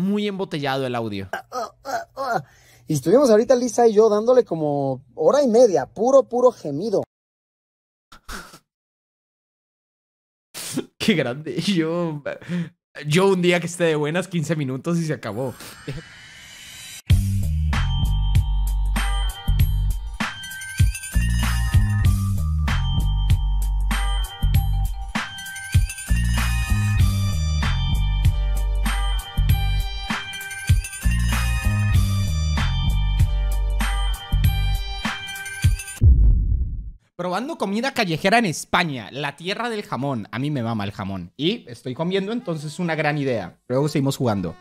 muy embotellado el audio. Ah, ah, ah, y estuvimos ahorita Lisa y yo dándole como hora y media, puro, puro gemido. Qué grande. Yo, yo un día que esté de buenas 15 minutos y se acabó. Probando comida callejera en España, la tierra del jamón. A mí me mama el jamón. Y estoy comiendo, entonces una gran idea. Luego seguimos jugando.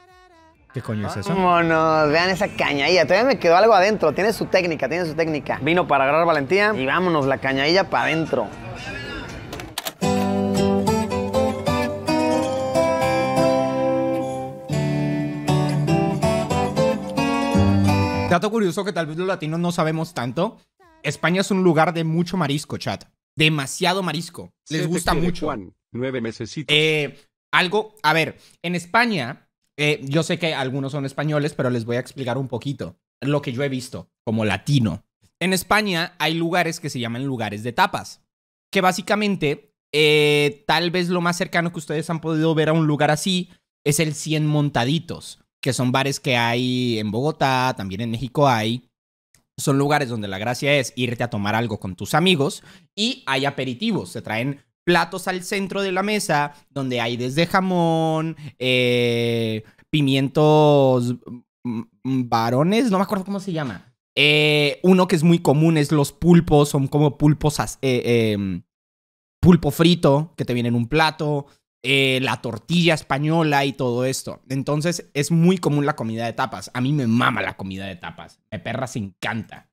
¿Qué coño es eso? Vámonos, vean esa cañadilla. Todavía me quedó algo adentro. Tiene su técnica, tiene su técnica. Vino para agarrar valentía y vámonos, la cañadilla para adentro. Dato curioso que tal vez los latinos no sabemos tanto España es un lugar de mucho marisco, chat. Demasiado marisco. Les gusta mucho. nueve meses. Eh, algo, a ver, en España, eh, yo sé que algunos son españoles, pero les voy a explicar un poquito lo que yo he visto como latino. En España hay lugares que se llaman lugares de tapas, que básicamente eh, tal vez lo más cercano que ustedes han podido ver a un lugar así es el 100 Montaditos, que son bares que hay en Bogotá, también en México hay, son lugares donde la gracia es irte a tomar algo con tus amigos y hay aperitivos, se traen platos al centro de la mesa donde hay desde jamón, eh, pimientos mm, mm, varones, no me acuerdo cómo se llama. Eh, uno que es muy común es los pulpos, son como pulpos, eh, em, pulpo frito que te viene en un plato. Eh, la tortilla española y todo esto. Entonces es muy común la comida de tapas. A mí me mama la comida de tapas. Me perra se encanta.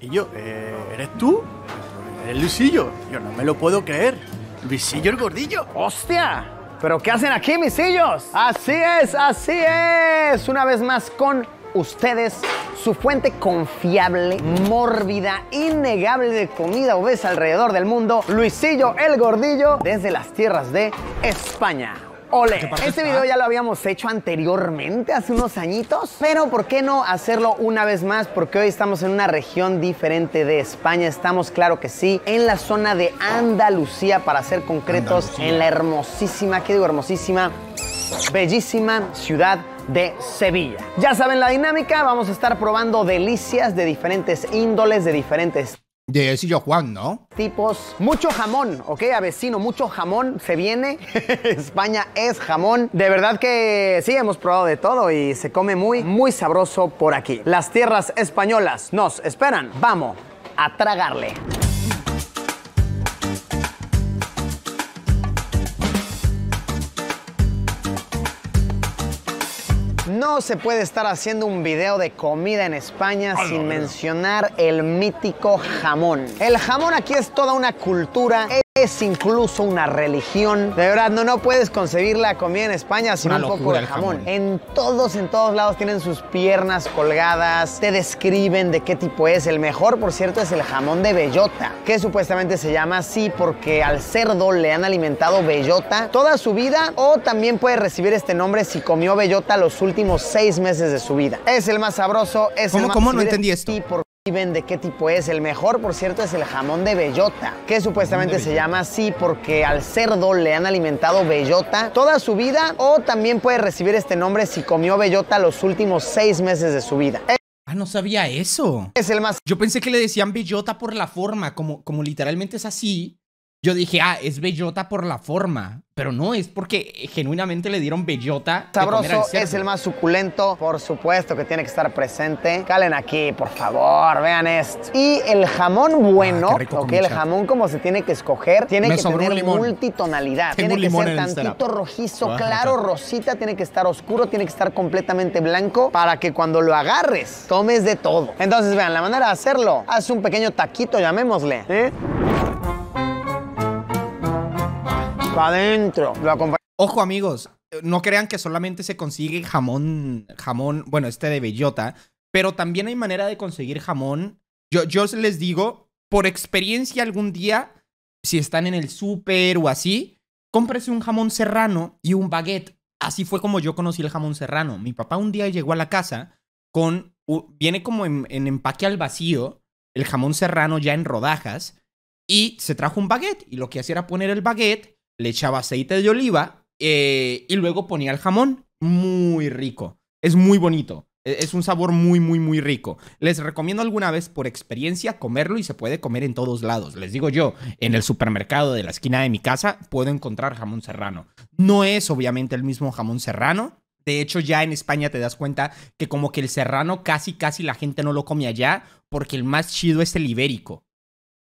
Y yo, eh, ¿eres tú? ¿Eres Luisillo? Yo no me lo puedo creer. Luisillo el gordillo. ¡Hostia! ¿Pero qué hacen aquí, misillos? Así es, así es. Una vez más con ustedes su fuente confiable, mórbida, innegable de comida obesa alrededor del mundo, Luisillo el Gordillo, desde las tierras de España. Ole, este video ya lo habíamos hecho anteriormente, hace unos añitos, pero ¿por qué no hacerlo una vez más? Porque hoy estamos en una región diferente de España, estamos, claro que sí, en la zona de Andalucía, para ser concretos, en la hermosísima, ¿qué digo hermosísima? bellísima ciudad de Sevilla. Ya saben la dinámica, vamos a estar probando delicias de diferentes índoles, de diferentes de Sillo Juan, ¿no? Tipos, mucho jamón, ¿ok? Avecino, mucho jamón se viene. España es jamón. De verdad que sí, hemos probado de todo y se come muy, muy sabroso por aquí. Las tierras españolas nos esperan. Vamos a tragarle. No se puede estar haciendo un video de comida en España sin mencionar el mítico jamón. El jamón aquí es toda una cultura. Es incluso una religión. De verdad, no, no puedes concebir la comida en España sin un poco de jamón. En todos, en todos lados tienen sus piernas colgadas, te describen de qué tipo es. El mejor, por cierto, es el jamón de bellota, que supuestamente se llama así porque al cerdo le han alimentado bellota toda su vida o también puede recibir este nombre si comió bellota los últimos seis meses de su vida. Es el más sabroso, es el ¿Cómo no entendí esto? de qué tipo es. El mejor, por cierto, es el jamón de bellota, que supuestamente se llama así porque al cerdo le han alimentado bellota toda su vida o también puede recibir este nombre si comió bellota los últimos seis meses de su vida. Ah, no sabía eso. Es el más. Yo pensé que le decían bellota por la forma, como, como literalmente es así yo dije, ah, es bellota por la forma. Pero no, es porque genuinamente le dieron bellota. Sabroso es el más suculento, por supuesto que tiene que estar presente. Calen aquí, por favor, vean esto. Y el jamón ah, bueno, ah, el jamón como se tiene que escoger, tiene que tener multitonalidad. tiene que ser tantito rojizo, claro, rosita, tiene que estar oscuro, tiene que estar completamente blanco para que cuando lo agarres, tomes de todo. Entonces, vean, la manera de hacerlo, haz un pequeño taquito, llamémosle. ¿eh? adentro. Ojo, amigos, no crean que solamente se consigue jamón, jamón, bueno, este de bellota, pero también hay manera de conseguir jamón. Yo, yo les digo, por experiencia algún día, si están en el súper o así, cómprese un jamón serrano y un baguette. Así fue como yo conocí el jamón serrano. Mi papá un día llegó a la casa con, viene como en, en empaque al vacío, el jamón serrano ya en rodajas, y se trajo un baguette. Y lo que hacía era poner el baguette le echaba aceite de oliva eh, y luego ponía el jamón. Muy rico. Es muy bonito. E, es un sabor muy, muy, muy rico. Les recomiendo alguna vez por experiencia comerlo y se puede comer en todos lados. Les digo yo, en el supermercado de la esquina de mi casa puedo encontrar jamón serrano. No es obviamente el mismo jamón serrano. De hecho, ya en España te das cuenta que como que el serrano casi, casi la gente no lo come allá porque el más chido es el ibérico,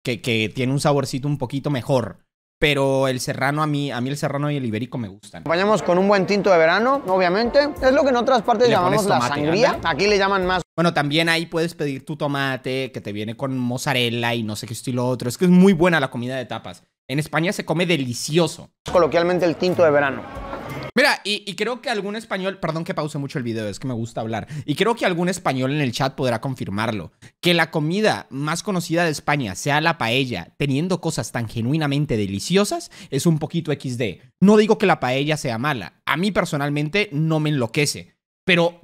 que, que tiene un saborcito un poquito mejor pero el serrano a mí, a mí el serrano y el ibérico me gustan. Vayamos con un buen tinto de verano, obviamente. Es lo que en otras partes llamamos la sangría. Aquí le llaman más. Bueno, también ahí puedes pedir tu tomate que te viene con mozzarella y no sé qué estilo otro. Es que es muy buena la comida de tapas. En España se come delicioso. Coloquialmente el tinto de verano. Mira, y, creo que algún español, perdón que pause mucho el video, es que me gusta hablar, y creo que algún español en el chat podrá confirmarlo, que la comida más conocida de España sea la paella, teniendo cosas tan genuinamente deliciosas, es un poquito XD. No digo que la paella sea mala, a mí personalmente no me enloquece, pero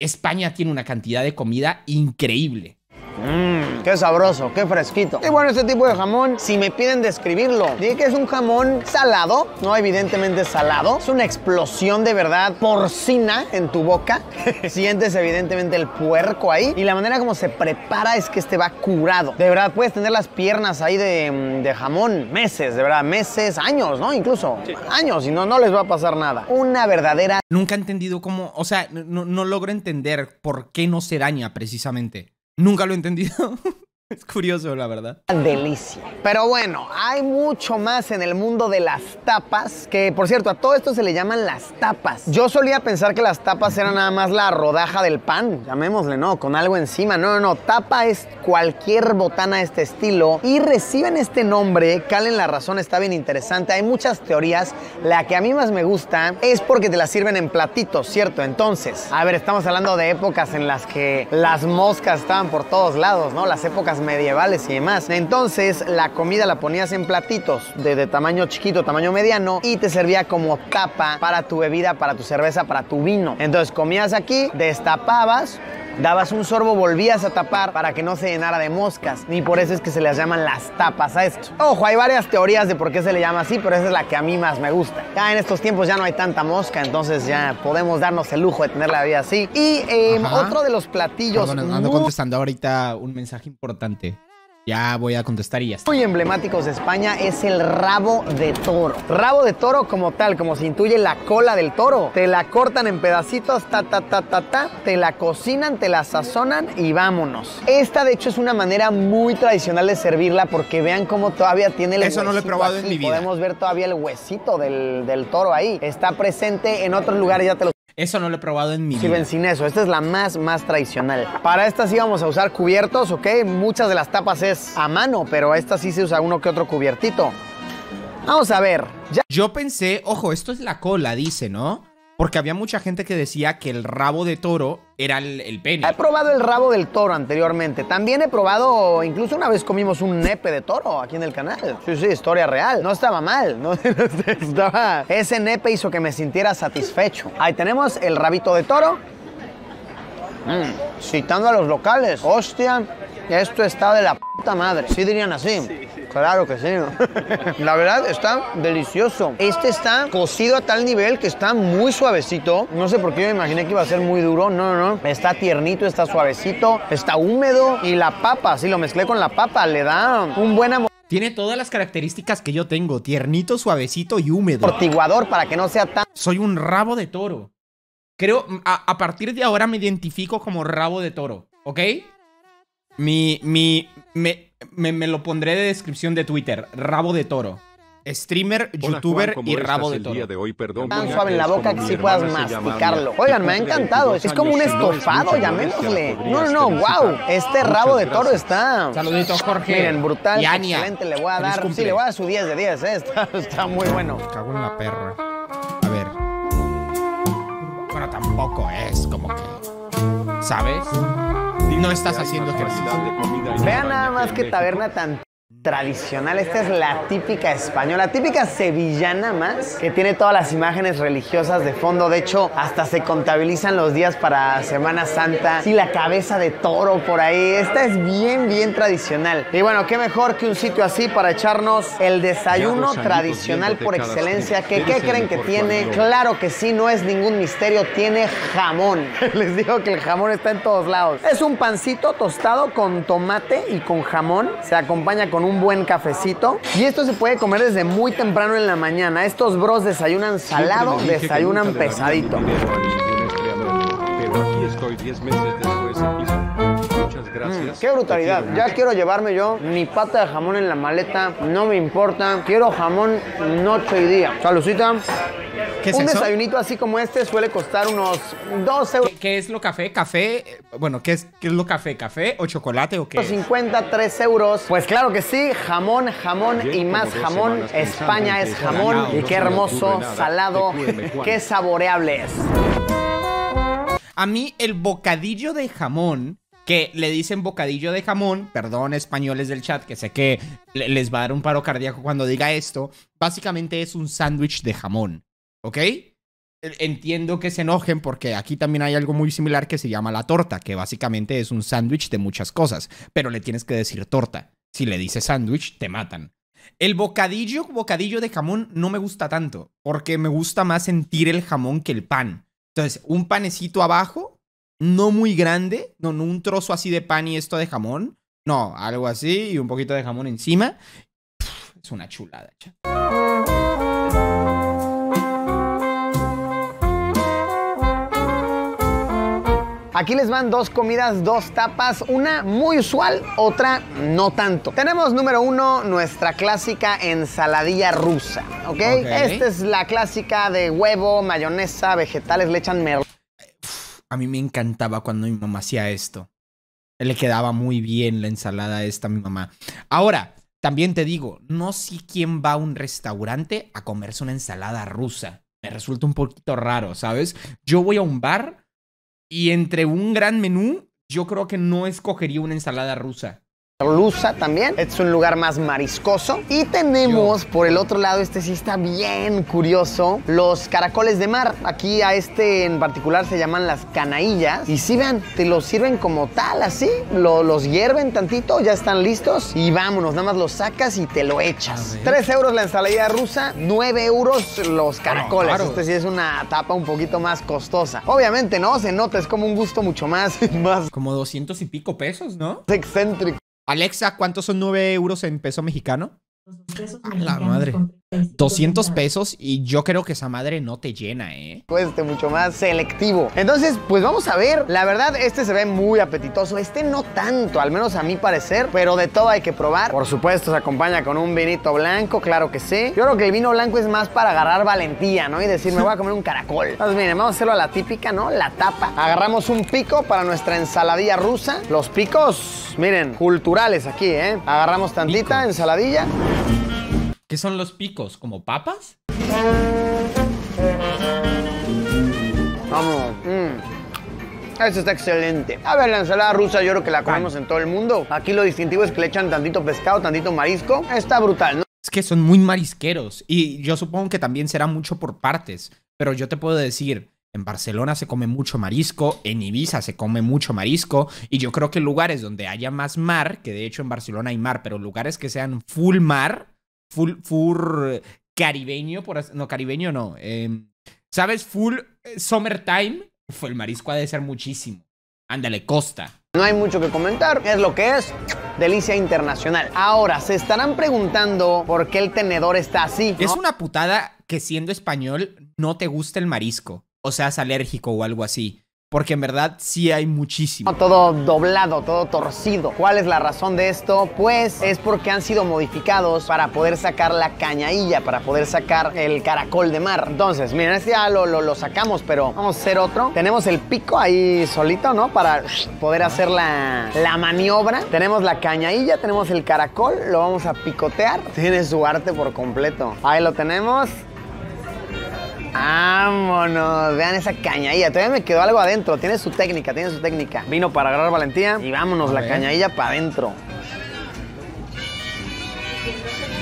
España tiene una cantidad de comida increíble. Mm. Qué sabroso, qué fresquito. Y bueno, este tipo de jamón, si me piden describirlo, dije que es un jamón salado, no evidentemente salado. Es una explosión de verdad porcina en tu boca. Sientes evidentemente el puerco ahí. Y la manera como se prepara es que este va curado. De verdad, puedes tener las piernas ahí de, mm, jamón meses, de verdad, meses, años, ¿no? Incluso años y no, no les va a pasar nada. Una verdadera... Nunca he entendido cómo, o sea, no logro entender por qué no se daña precisamente. Nunca lo he entendido. Es curioso, la verdad. Delicia. Pero bueno, hay mucho más en el mundo de las tapas, que por cierto, a todo esto se le llaman las tapas. Yo solía pensar que las tapas eran nada más la rodaja del pan, llamémosle, ¿no? Con algo encima. No, no, no. Tapa es cualquier botana de este estilo y reciben este nombre. Calen la razón, está bien interesante. Hay muchas teorías. La que a mí más me gusta es porque te la sirven en platitos, ¿cierto? Entonces, a ver, estamos hablando de épocas en las que las moscas estaban por todos lados, ¿no? Las épocas medievales y demás. Entonces la comida la ponías en platitos de, de tamaño chiquito, tamaño mediano y te servía como tapa para tu bebida, para tu cerveza, para tu vino. Entonces comías aquí, destapabas Dabas un sorbo, volvías a tapar para que no se llenara de moscas. Ni por eso es que se les llaman las tapas a esto. Ojo, hay varias teorías de por qué se le llama así, pero esa es la que a mí más me gusta. Ya en estos tiempos ya no hay tanta mosca, entonces ya podemos darnos el lujo de tener la vida así. Y em, otro de los platillos. ando contestando ahorita un mensaje importante. Ya voy a contestar y ya está. Muy emblemáticos de España es el rabo de toro. Rabo de toro como tal, como se intuye la cola del toro. Te la cortan en pedacitos, ta, ta, ta, ta, ta, te la cocinan, te la sazonan y vámonos. Esta de hecho es una manera muy tradicional de servirla porque vean cómo todavía tiene el Eso no lo he probado en mi vida. Podemos ver todavía el huesito del, del toro ahí. Está presente en otros lugares, ya te lo eso no lo he probado en mi Sí, ven, sin eso. Esta es la más, más tradicional. Para esta sí vamos a usar cubiertos, ¿ok? Muchas de las tapas es a mano, pero esta sí se usa uno que otro cubiertito. Vamos a ver. Yo pensé, ojo, esto es la cola, dice, ¿no? Porque había mucha gente que decía que el rabo de toro era el, el, He probado el rabo del toro anteriormente. También he probado, incluso una vez comimos un nepe de toro aquí en el canal. Sí, sí, historia real. No estaba mal, no, estaba... Ese nepe hizo que me sintiera satisfecho. Ahí tenemos el rabito de toro. Mm, citando a los locales. Hostia, esto está de la puta madre. Sí dirían así. Claro que sí. La verdad está delicioso. Este está cocido a tal nivel que está muy suavecito. No sé por qué me imaginé que iba a ser muy duro. No, no, no. Está tiernito, está suavecito, está húmedo. Y la papa, si lo mezclé con la papa, le da un buen amor. Tiene todas las características que yo tengo. Tiernito, suavecito y húmedo. Portiguador, para que no sea tan... Soy un rabo de toro. Creo, a, a partir de ahora me identifico como rabo de toro, ¿ok? Mi, mi, me, me, me, lo pondré de descripción de Twitter. Rabo de toro. Streamer, youtuber y rabo de toro. Tan suave en la boca que sí puedas masticarlo. Oigan, me ha encantado. Es como un estofado, llamémosle. No, no, no, wow. Este rabo de toro está. Saluditos, Jorge. Miren, brutal. Y Ania. Excelente, le voy a dar. Sí, le voy a dar su 10 de 10. Eh. Está, está muy bueno. Cago en la perra. A ver. Bueno, tampoco es como que. ¿Sabes? no estás haciendo ejercicio. Vean nada más que taberna tan tradicional. Esta es la típica española, típica sevillana más, que tiene todas las imágenes religiosas de fondo. De hecho, hasta se contabilizan los días para Semana Santa. y la cabeza de toro por ahí. Esta es bien, bien tradicional. Y bueno, qué mejor que un sitio así para echarnos el desayuno tradicional por excelencia. Que, ¿Qué creen que tiene? Claro que sí, no es ningún misterio. Tiene jamón. Les digo que el jamón está en todos lados. Es un pancito tostado con tomate y con jamón. Se acompaña con un buen cafecito. Y esto se puede comer desde muy temprano en la mañana. Estos bros desayunan salado, desayunan pesadito. Gracias. Mm, qué brutalidad. Ya quiero llevarme yo mi pata de jamón en la maleta. No me importa. Quiero jamón noche y día. Salucita un desayunito así como este suele costar unos 2 euros. ¿Qué, es lo café? ¿Café? Bueno, ¿qué es, qué es lo café? ¿Café o chocolate o qué? 50, 3 euros. Pues claro que sí, jamón, jamón y más jamón. España es jamón y qué hermoso, salado, qué saboreable es. A mí el bocadillo de jamón que le dicen bocadillo de jamón, perdón españoles del chat, que sé que les va a dar un paro cardíaco cuando diga esto, básicamente es un sándwich de jamón. ¿Ok? E, entiendo que se enojen porque aquí también hay algo muy similar que se llama la torta, que básicamente es un sándwich de muchas cosas, pero le tienes que decir torta. Si le dices sándwich, te matan. El bocadillo, bocadillo de jamón no me gusta tanto, porque me gusta más sentir el jamón que el pan. Entonces, un panecito abajo, no muy grande, no, un trozo así de pan y esto de jamón, no, algo así y un poquito de jamón encima. es una chulada, Aquí les van dos comidas, dos tapas, una muy usual, otra no tanto. Tenemos número uno nuestra clásica ensaladilla rusa, ¿ok? Esta es la clásica de huevo, mayonesa, vegetales, le echan A mí me encantaba cuando mi mamá hacía esto. Le quedaba muy bien la ensalada esta a mi mamá. Ahora, también te digo, no sé quién va a un restaurante a comerse una ensalada rusa. Me resulta un poquito raro, ¿sabes? Yo voy a un bar y entre un gran menú, yo creo que no escogería una ensalada rusa. Lusa también, es un lugar más mariscoso. Y tenemos por el otro lado, este sí está bien curioso, los caracoles de mar. Aquí a este en particular se llaman las canaillas. Y si vean, te los sirven como tal, así. Lo, los hierven tantito, ya están listos. Y vámonos, nada más los sacas y te lo echas. 3 euros la ensalada rusa, 9 euros los caracoles. Este sí es una tapa un poquito más costosa. Obviamente, ¿no? Se nota, es como un gusto mucho más. más... Como 200 y pico pesos, ¿no? Es excéntrico. Alexa, ¿cuántos son 9 euros en peso mexicano? Los pesos mexicanos. la madre. 200 pesos y yo creo que esa madre no te llena, ¿eh? Cueste mucho más selectivo. Entonces, pues vamos a ver. La verdad, este se ve muy apetitoso. Este no tanto, al menos a mi parecer, pero de todo hay que probar. Por supuesto, se acompaña con un vinito blanco, claro que sí. Yo creo que el vino blanco es más para agarrar valentía, ¿no? Y decir, me voy a comer un caracol. Entonces, miren, vamos a hacerlo a la típica, ¿no? La tapa. Agarramos un pico para nuestra ensaladilla rusa. Los picos, miren, culturales aquí, ¿eh? Agarramos tantita ensaladilla. ¿Qué son los picos? ¿Como papas? Vamos. Mm. Eso está excelente. A ver, la ensalada rusa yo creo que la comemos en todo el mundo. Aquí lo distintivo es que le echan tantito pescado, tantito marisco. Está brutal, ¿no? Es que son muy marisqueros. Y yo supongo que también será mucho por partes. Pero yo te puedo decir, en Barcelona se come mucho marisco, en Ibiza se come mucho marisco, y yo creo que lugares donde haya más mar, que de hecho en Barcelona hay mar, pero lugares que sean full mar, full, eh, caribeño, por no, caribeño no. Em, ¿Sabes? Full eh, summertime, fue el marisco ha de ser muchísimo. Ándale, costa. No hay mucho que comentar, es lo que es. Delicia internacional. Ahora, se estarán preguntando por qué el tenedor está así. Es una putada que siendo español no te gusta el marisco. O seas alérgico o algo así porque en verdad sí hay muchísimo. Todo doblado, todo torcido. ¿Cuál es la razón de esto? Pues es porque han sido modificados para poder sacar la cañailla, para poder sacar el caracol de mar. Entonces, miren, este ya lo, lo, sacamos, pero vamos a hacer otro. Tenemos el pico ahí solito, ¿no? Para poder hacer la, la maniobra. Tenemos la cañailla, tenemos el caracol, lo vamos a picotear. Tiene su arte por completo. Ahí lo tenemos. Vámonos, vean esa cañadilla. Todavía me quedó algo adentro. Tiene su técnica, tiene su técnica. Vino para agarrar valentía y vámonos, la cañadilla para adentro.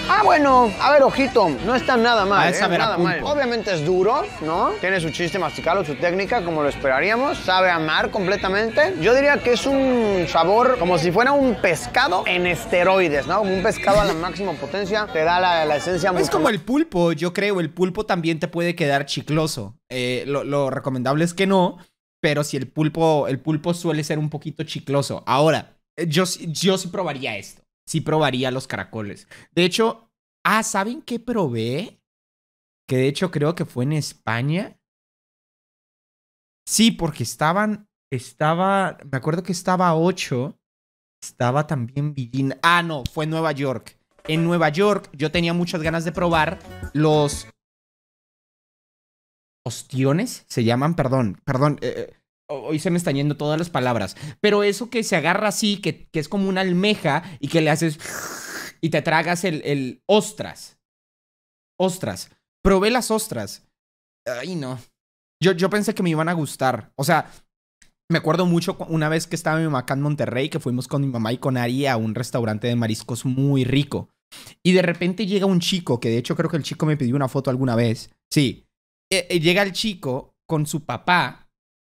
Ah, bueno, a ver, ojito, no está nada mal. eh, nada mal. Obviamente es duro, ¿no? Tiene su chiste masticado, su técnica, como lo esperaríamos. Sabe amar completamente. Yo diría que es un sabor como si fuera un pescado en esteroides, ¿no? un pescado a la máxima potencia, te da la, la esencia. Es como el pulpo, yo creo. El pulpo también te puede quedar chicloso. Eh, lo, recomendable es que no, pero si el pulpo, el pulpo suele ser un poquito chicloso. Ahora, eh, yo, yo sí probaría esto sí probaría los caracoles. De hecho, ah, ¿saben qué probé? Que de hecho creo que fue en España. Sí, porque estaban, estaba, me acuerdo que estaba a 8, estaba también Villín. Ah, no, fue en Nueva York. En Nueva York yo tenía muchas ganas de probar los ostiones, se llaman, perdón, perdón. Eh, eh hoy se me están yendo todas las palabras, pero eso que se agarra así, que, es como una almeja y que le haces y te tragas el, ostras. Ostras. Probé las ostras. Ay, no. Yo, yo pensé que me iban a gustar. O sea, me acuerdo mucho una vez que estaba mi mamá acá en Monterrey, que fuimos con mi mamá y con Ari a un restaurante de mariscos muy rico. Y de repente llega un chico, que de hecho creo que el chico me pidió una foto alguna vez. Sí. Eh, eh, llega el chico con su papá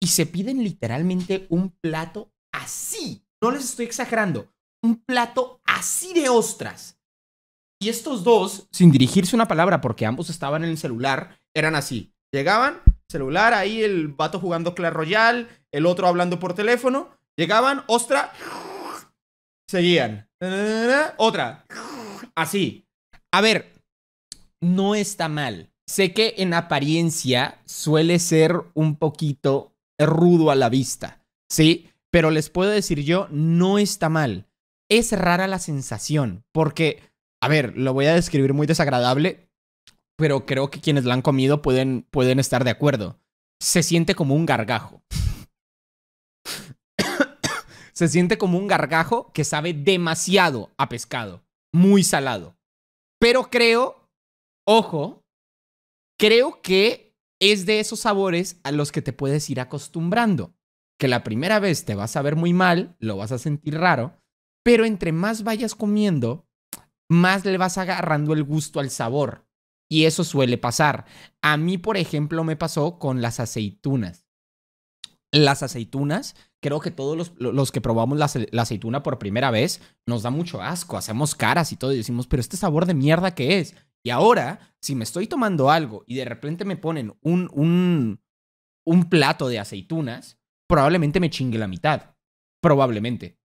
y se piden literalmente un plato así. No les estoy exagerando. Un plato así de ostras. Y estos dos, sin dirigirse una palabra, porque ambos estaban en el celular, eran así. Llegaban, celular, ahí el vato jugando Clash Royale, el otro hablando por teléfono. Llegaban, ostra, seguían. Otra, así. A ver, no está mal. Sé que en apariencia suele ser un poquito rudo a la vista, ¿sí? Pero les puedo decir yo, no está mal. Es rara la sensación, porque, a ver, lo voy a describir muy desagradable, pero creo que quienes la han comido pueden, pueden estar de acuerdo. Se siente como un gargajo. Se siente como un gargajo que sabe demasiado a pescado, muy salado. Pero creo, ojo, creo que es de esos sabores a los que te puedes ir acostumbrando, que la primera vez te vas a ver muy mal, lo vas a sentir raro, pero entre más vayas comiendo, más le vas agarrando el gusto al sabor. Y eso suele pasar. A mí, por ejemplo, me pasó con las aceitunas. Las aceitunas, creo que todos los, que probamos la, la, aceituna por primera vez, nos da mucho asco, hacemos caras y todo y decimos, pero este sabor de mierda que es. Y ahora, si me estoy tomando algo y de repente me ponen un, un, un plato de aceitunas, probablemente me chingue la mitad. Probablemente.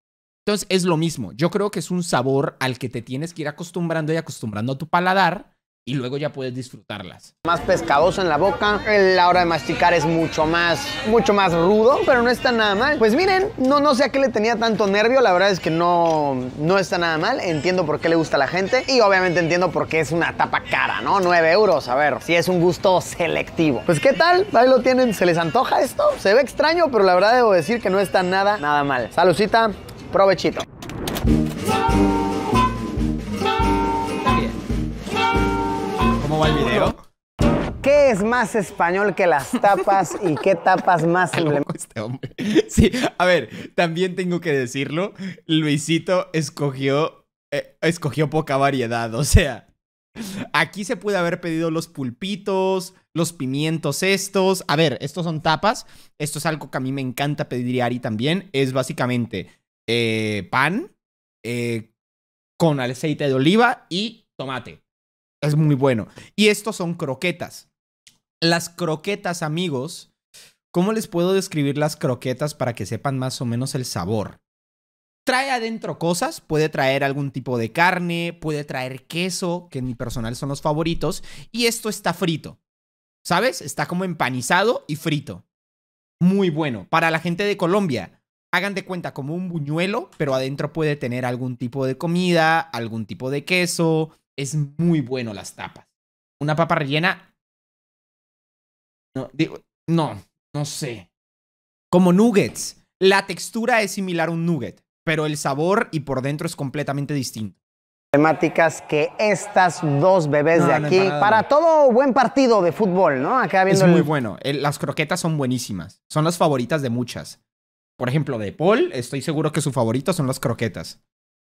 Entonces es lo mismo. Yo creo que es un sabor al que te tienes que ir acostumbrando y acostumbrando a tu paladar y luego ya puedes disfrutarlas. Más pescadoso en la boca, la hora de masticar es mucho más, mucho más rudo, pero no está nada mal. Pues miren, no, no sé a qué le tenía tanto nervio, la verdad es que no, no está nada mal, entiendo por qué le gusta a la gente y obviamente entiendo por qué es una tapa cara, ¿no? 9 euros, a ver, si es un gusto selectivo. Pues qué tal, ahí lo tienen, ¿se les antoja esto? Se ve extraño, pero la verdad debo decir que no está nada, nada mal. Salucita, provechito. el video? ¿Qué es más español que las tapas y qué tapas más emblemáticas? Este sí, a ver, también tengo que decirlo, Luisito escogió, eh, escogió poca variedad, o sea, aquí se puede haber pedido los pulpitos, los pimientos estos, a ver, estos son tapas, esto es algo que a mí me encanta pedir y Ari también, es básicamente eh, pan eh, con aceite de oliva y tomate. Es muy bueno. Y estos son croquetas. Las croquetas, amigos. ¿Cómo les puedo describir las croquetas para que sepan más o menos el sabor? Trae adentro cosas, puede traer algún tipo de carne, puede traer queso, que en mi personal son los favoritos, y esto está frito. ¿Sabes? Está como empanizado y frito. Muy bueno. Para la gente de Colombia, hagan de cuenta como un buñuelo, pero adentro puede tener algún tipo de comida, algún tipo de queso, es muy bueno las tapas. Una papa rellena. No, no, no sé. Como nuggets. La textura es similar a un nugget, pero el sabor y por dentro es completamente distinto temáticas que estas dos bebés de aquí. para todo buen partido de fútbol, ¿no? Acá viendo. Es muy bueno. las croquetas son buenísimas. Son las favoritas de muchas. Por ejemplo, de Paul, estoy seguro que su favorito son las croquetas.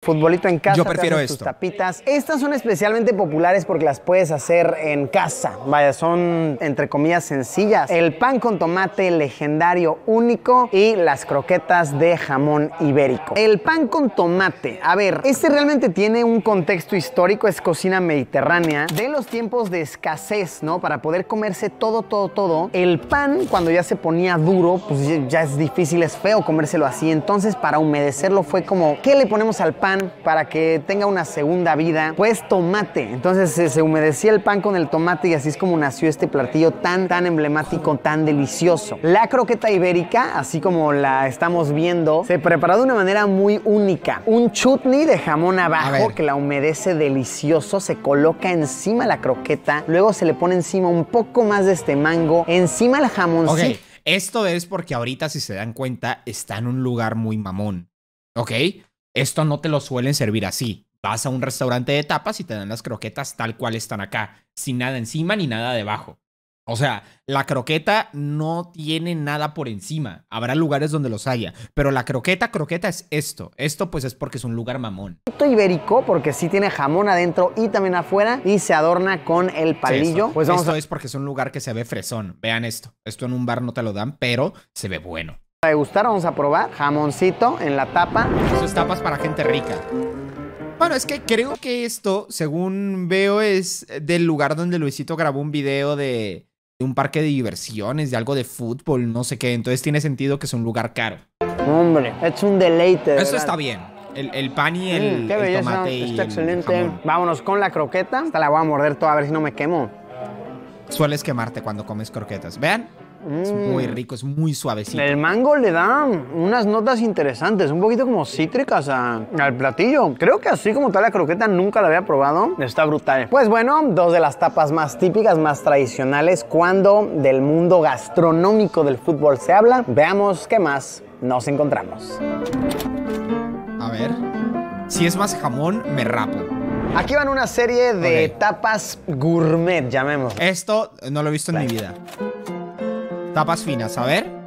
Futbolito en casa. Yo prefiero esto. Tus tapitas. Estas son especialmente populares porque las puedes hacer en casa. Vaya, son entre comillas sencillas. El pan con tomate legendario único y las croquetas de jamón ibérico. El pan con tomate. A ver, este realmente tiene un contexto histórico. Es cocina mediterránea de los tiempos de escasez, ¿no? Para poder comerse todo, todo, todo. El pan, cuando ya se ponía duro, pues ya es difícil, es feo comérselo así. Entonces, para humedecerlo fue como, ¿qué le ponemos al pan? para que tenga una segunda vida, pues tomate. Entonces eh, se humedecía el pan con el tomate y así es como nació este platillo tan, tan emblemático, tan delicioso. La croqueta ibérica, así como la estamos viendo, se prepara de una manera muy única. Un chutney de jamón abajo que la humedece delicioso, se coloca encima la croqueta, luego se le pone encima un poco más de este mango, encima el jamón Okay. Esto es porque ahorita, si se dan cuenta, está en un lugar muy mamón. ¿Ok? Esto no te lo suelen servir así. Vas a un restaurante de tapas y te dan las croquetas tal cual están acá, sin nada encima ni nada debajo. O sea, la croqueta no tiene nada por encima. Habrá lugares donde los haya, pero la croqueta, croqueta es esto. Esto pues es porque es un lugar mamón. Esto ibérico porque sí tiene jamón adentro y también afuera y se adorna con el palillo. pues esto es porque es un lugar que se ve fresón. Vean esto. Esto en un bar no te lo dan, pero se ve bueno. A degustar, vamos a probar jamoncito en la tapa. Esas tapas para gente rica. Bueno, es que creo que esto, según veo, es del lugar donde Luisito grabó un video de, un parque de diversiones, de algo de fútbol, no sé qué. Entonces tiene sentido que es un lugar caro. Hombre, es un deleite. Eso está bien. El, pan y mm, el, tomate y Está excelente. Vámonos con la croqueta. Hasta la voy a morder toda a ver si no me quemo. Sueles quemarte cuando comes croquetas. Vean, es muy mm. rico, es muy suavecito. El mango le da unas notas interesantes, un poquito como cítricas al platillo. Creo que así como tal la croqueta nunca la había probado. Está brutal. Pues bueno, dos de las tapas más típicas, más tradicionales, cuando del mundo gastronómico del fútbol se habla. Veamos qué más nos encontramos. A ver, si es más jamón, me rapo. Aquí van una serie de tapas gourmet, llamemos. Esto no lo he visto en mi vida. Tapas finas, a ver.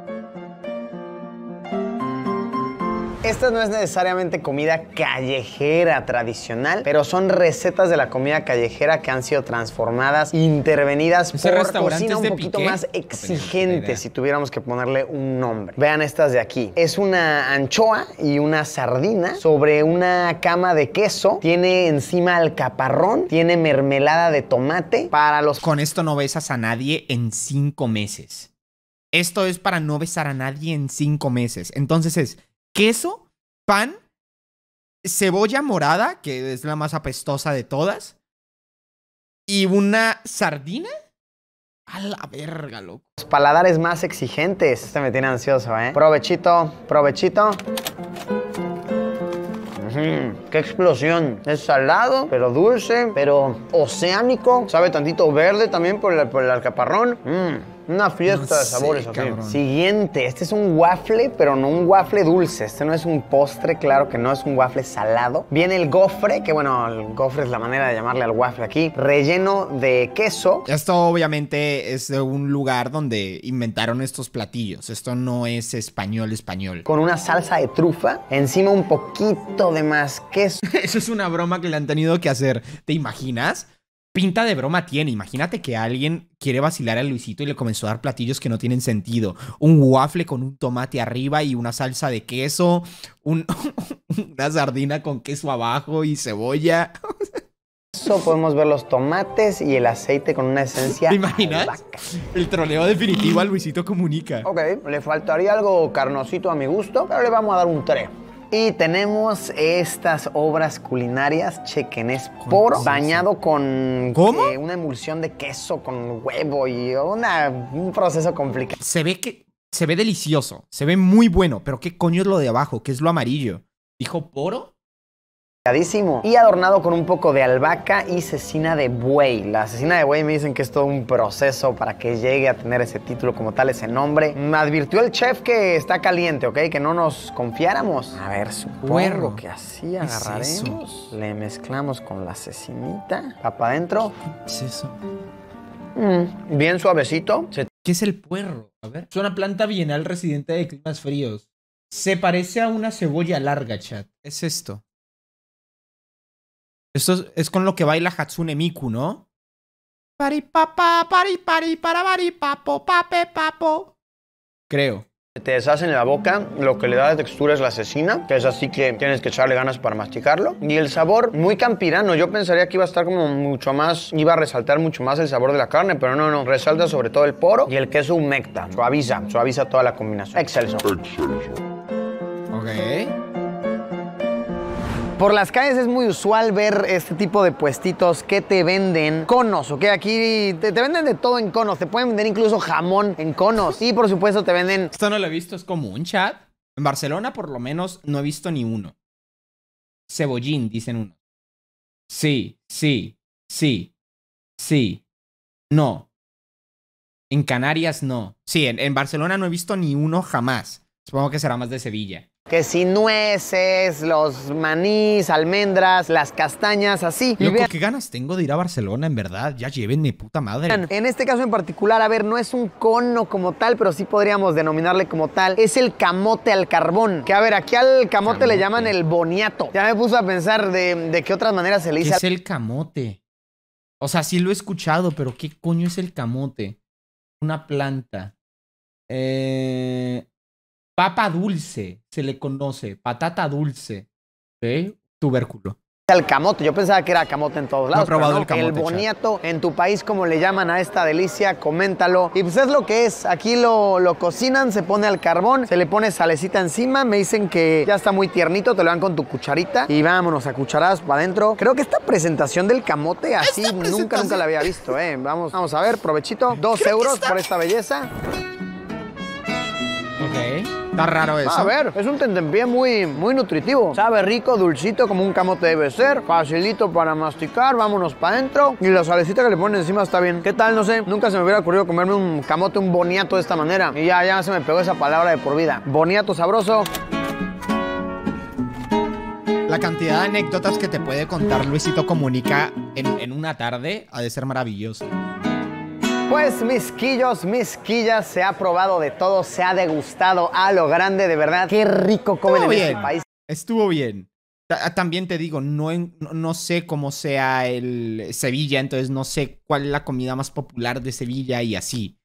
Esta no es necesariamente comida callejera tradicional, pero son recetas de la comida callejera que han sido transformadas, intervenidas por cocina un poquito más exigente, si tuviéramos que ponerle un nombre. Vean estas de aquí. Es una anchoa y una sardina sobre una cama de queso. Tiene encima alcaparrón, tiene mermelada de tomate para los... Con esto no besas a nadie en cinco meses. Esto es para no besar a nadie en cinco meses. Entonces es queso, pan, cebolla morada, que es la más apestosa de todas, y una sardina. A la verga, loco. Los paladares más exigentes. Este me tiene ansioso, ¿eh? Provechito, provechito. ¡Qué explosión! Es salado, pero dulce, pero oceánico. Sabe tantito verde también por el, por el alcaparrón. Mm. Una fiesta de sabores, Siguiente, este es un waffle, pero no un waffle dulce. Este no es un postre, claro que no es un waffle salado. Viene el gofre, que bueno, el gofre es la manera de llamarle al waffle aquí, relleno de queso. Esto obviamente es de un lugar donde inventaron estos platillos. Esto no es español español. Con una salsa de trufa, encima un poquito de más queso. Eso es una broma que le han tenido que hacer. ¿Te imaginas? pinta de broma tiene. Imagínate que alguien quiere vacilar a Luisito y le comenzó a dar platillos que no tienen sentido. Un waffle con un tomate arriba y una salsa de queso, una sardina con queso abajo y cebolla. Eso podemos ver los tomates y el aceite con una esencia. ¿Te imaginas? El troleo definitivo a Luisito Comunica. Ok, le faltaría algo carnosito a mi gusto, pero le vamos a dar un 3. Y tenemos estas obras culinarias, chequen, es poro bañado con ¿Cómo? Eh, una emulsión de queso con huevo y un proceso complicado. Se ve que se ve delicioso, se ve muy bueno, pero qué coño es lo de abajo, qué es lo amarillo. Dijo poro y adornado con un poco de albahaca y cecina de buey. La cecina de buey me dicen que es todo un proceso para que llegue a tener ese título como tal, ese nombre. Me advirtió el chef que está caliente, ¿ok? Que no nos confiáramos. A ver, uh, puerro que hacía. agarraremos. le mezclamos con la cecinita. ¿Para adentro. ¿Qué es eso? Mm, bien suavecito. ¿Qué es el puerro? A ver. Es una planta bienal residente de climas fríos. Se parece a una cebolla larga, chat. Es esto. Esto es, con lo que baila Hatsune Miku, ¿no? Pari papá, pari pari para pari papo, pape papo. Creo. Te deshacen en la boca, lo que le da de textura es la cecina, que es así que tienes que echarle ganas para masticarlo. Y el sabor, muy campirano, yo pensaría que iba a estar como mucho más, iba a resaltar mucho más el sabor de la carne, pero no, no, resalta sobre todo el poro y el queso humecta, suaviza, suaviza toda la combinación. Excelso. Excelso. Ok. Por las calles es muy usual ver este tipo de puestitos que te venden conos, ¿ok? Aquí te, venden de todo en conos, te pueden vender incluso jamón en conos y por supuesto te venden... Esto no lo he visto, es como un chat. En Barcelona por lo menos no he visto ni uno. Cebollín, dicen uno. Sí, sí, sí, sí. No. En Canarias no. Sí, en Barcelona no he visto ni uno jamás. Supongo que será más de Sevilla que si nueces, los manís, almendras, las castañas, así. Loco, qué ganas tengo de ir a Barcelona, en verdad. Ya mi puta madre. En este caso en particular, a ver, no es un cono como tal, pero sí podríamos denominarle como tal. Es el camote al carbón. Que a ver, aquí al camote, le llaman el boniato. Ya me puso a pensar de, qué otras maneras se le dice. es el camote? O sea, sí lo he escuchado, pero ¿qué coño es el camote? Una planta. Eh... Papa dulce, se le conoce, patata dulce, ¿sí? tubérculo. El camote, yo pensaba que era camote en todos lados. No he probado el camote. El boniato, en tu país, como le llaman a esta delicia, coméntalo. Y pues es lo que es. Aquí lo, lo cocinan, se pone al carbón, se le pone salecita encima. Me dicen que ya está muy tiernito, te lo dan con tu cucharita. Y vámonos a cucharadas para adentro. Creo que esta presentación del camote, así nunca, nunca la había visto, ¿eh? Vamos, vamos a ver, provechito. Dos euros por esta belleza. Está raro eso. A ver, es un tendempié muy, muy nutritivo. Sabe rico, dulcito, como un camote debe ser. Facilito para masticar, vámonos para adentro. Y la salecita que le ponen encima está bien. ¿Qué tal? No sé, nunca se me hubiera ocurrido comerme un camote, un boniato de esta manera. Y ya, ya se me pegó esa palabra de por vida. Boniato sabroso. La cantidad de anécdotas que te puede contar Luisito Comunica en, en una tarde ha de ser maravillosa. Pues misquillos, misquillas, se ha probado de todo, se ha degustado a lo grande, de verdad. Qué rico come en este bien. país. Estuvo bien. Ah, también te digo, no, no sé cómo sea el Sevilla, entonces no sé cuál es la comida más popular de Sevilla y así.